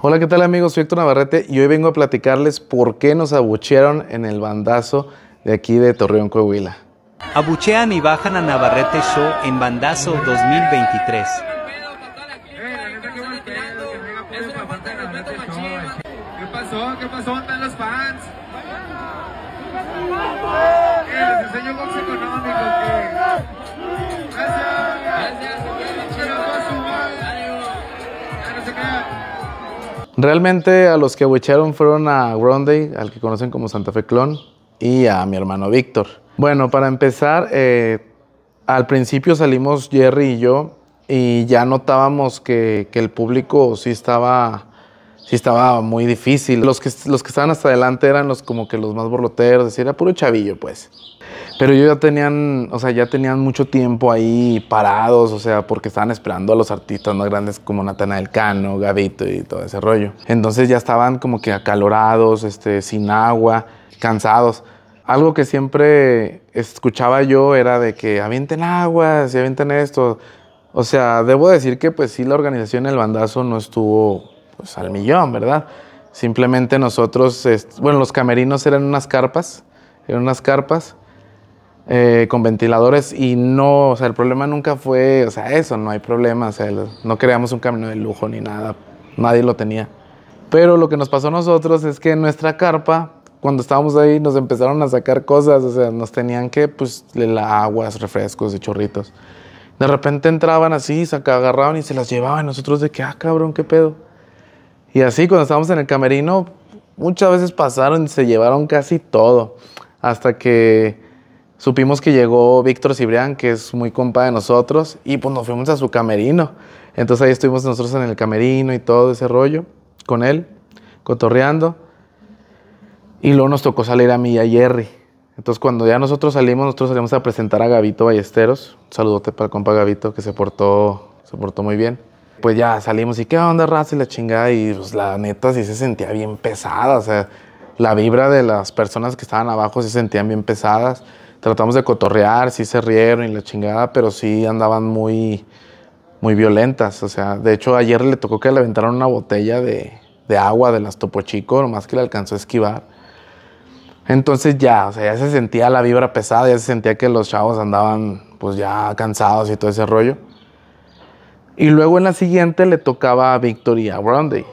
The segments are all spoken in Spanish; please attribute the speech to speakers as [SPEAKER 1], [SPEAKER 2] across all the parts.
[SPEAKER 1] Hola, ¿qué tal amigos? Soy Héctor Navarrete y hoy vengo a platicarles por qué nos abuchearon en el bandazo de aquí de Torreón, Coahuila. Abuchean y bajan a Navarrete Show en Bandazo 2023. ¿Qué pasó? ¿Qué pasó? Realmente a los que abuchearon fueron a Grande, al que conocen como Santa Fe Clon, y a mi hermano Víctor. Bueno, para empezar, eh, al principio salimos Jerry y yo y ya notábamos que, el público sí estaba, estaba muy difícil. Los que, los que estaban hasta adelante eran los como que los más borloteros, decir, era puro chavillo, pues. Pero ellos ya tenían, o sea, ya tenían mucho tiempo ahí parados, o sea, porque estaban esperando a los artistas más grandes como Natanael Cano, Gavito y todo ese rollo. Entonces ya estaban como que acalorados, este, sin agua, cansados. Algo que siempre escuchaba yo era de que avienten agua, si avienten esto. O sea, debo decir que pues sí la organización El Bandazo no estuvo pues al millón, ¿verdad? Simplemente nosotros, este, bueno, los camerinos eran unas carpas, eran unas carpas eh, con ventiladores y no, o sea, el problema nunca fue, o sea, eso, no hay problema, o sea, no creamos un camino de lujo ni nada, nadie lo tenía. Pero lo que nos pasó a nosotros es que en nuestra carpa, cuando estábamos ahí, nos empezaron a sacar cosas, o sea, nos tenían que, pues, la aguas, refrescos y chorritos. De repente entraban así, saca, agarraban y se las llevaban. Nosotros de que, ah, cabrón, qué pedo. Y así, cuando estábamos en el camerino, muchas veces pasaron y se llevaron casi todo. Hasta que supimos que llegó Víctor Cibrián, que es muy compa de nosotros, y pues nos fuimos a su camerino. Entonces ahí estuvimos nosotros en el camerino y todo ese rollo, con él, cotorreando. Y luego nos tocó salir a mí y a Jerry. Entonces cuando ya nosotros salimos, nosotros salimos a presentar a Gavito Ballesteros. Un saludote para el compa Gavito, que se portó, se portó muy bien. Pues ya salimos y qué onda, raza y la chingada. Y pues la neta sí se sentía bien pesada. O sea, la vibra de las personas que estaban abajo se sentían bien pesadas tratamos de cotorrear, sí se rieron y la chingada, pero sí andaban muy, muy violentas. O sea, de hecho, ayer le tocó que le aventaron una botella de, agua de las Topo Chico, nomás que le alcanzó a esquivar. Entonces ya, o sea, ya se sentía la vibra pesada, ya se sentía que los chavos andaban pues ya cansados y todo ese rollo. Y luego en la siguiente le tocaba a Victoria y a Brandy.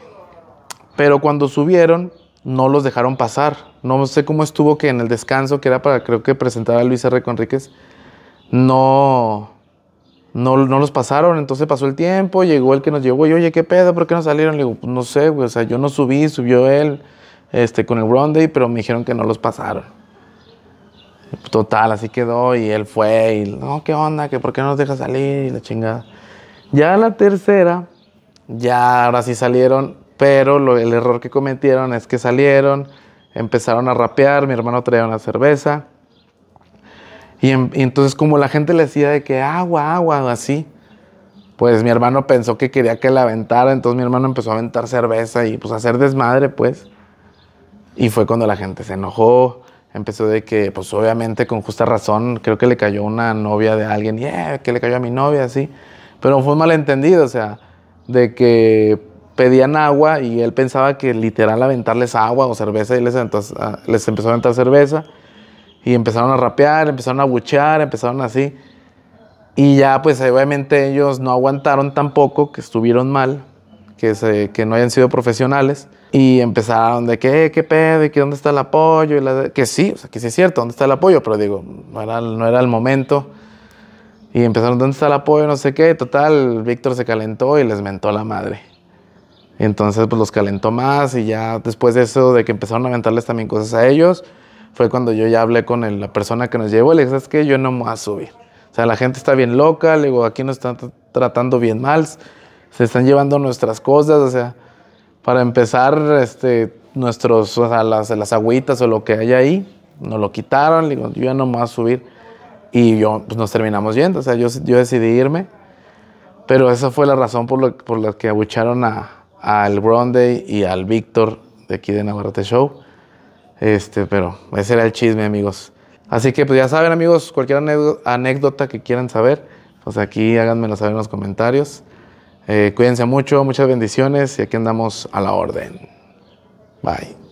[SPEAKER 1] Pero cuando subieron, no los dejaron pasar. No sé cómo estuvo que en el descanso, que era para creo que presentar a Luis R. Conríquez, no, no, los pasaron. Entonces pasó el tiempo, llegó el que nos llegó y, oye, ¿qué pedo? ¿Por qué no salieron? Le digo, pues no sé, güey, o sea, yo no subí, subió él este, con el Ronday, pero me dijeron que no los pasaron. Total, así quedó y él fue y, no, ¿qué onda? ¿Que ¿Por qué no nos deja salir? la chingada. Ya la tercera, ya ahora sí salieron pero el error que cometieron es que salieron, empezaron a rapear, mi hermano traía una cerveza. Y, entonces como la gente le decía de que agua, agua, así, pues mi hermano pensó que quería que la aventara, entonces mi hermano empezó a aventar cerveza y pues a hacer desmadre, pues. Y fue cuando la gente se enojó, empezó de que, pues obviamente con justa razón, creo que le cayó una novia de alguien, yeah, que le cayó a mi novia, así. Pero fue un malentendido, o sea, de que pedían agua y él pensaba que literal aventarles agua o cerveza y les, ah, les empezó a aventar cerveza y empezaron a rapear, empezaron a buchear, empezaron así. Y ya pues obviamente ellos no aguantaron tampoco, que estuvieron mal, que, que no hayan sido profesionales y empezaron de que, eh, qué pedo, y que dónde está el apoyo, y que sí, o sea, que sí es cierto, dónde está el apoyo, pero digo, no era, no era el momento. Y empezaron, ¿dónde está el apoyo? No sé qué. Total, Víctor se calentó y les mentó la madre. Entonces, pues los calentó más y ya después de eso, de que empezaron a aventarles también cosas a ellos, fue cuando yo ya hablé con la persona que nos llevó y le dije, ¿sabes qué? Yo no me voy a subir. O sea, la gente está bien loca, le digo, aquí nos están tratando bien mal, se están llevando nuestras cosas, o sea, para empezar, este, nuestros, o sea, las, las agüitas o lo que hay ahí, nos lo quitaron, le digo, yo ya no me voy a subir. Y yo, pues, nos terminamos yendo, o sea, yo, yo decidí irme, pero esa fue la razón por, lo, por la que abucharon a, al Bronde y al Víctor de aquí de Navarrete Show. Este, pero ese era el chisme, amigos. Así que pues ya saben, amigos, cualquier anécdota que quieran saber, pues aquí háganmelo saber en los comentarios. Eh, cuídense mucho, muchas bendiciones y aquí andamos a la orden. Bye.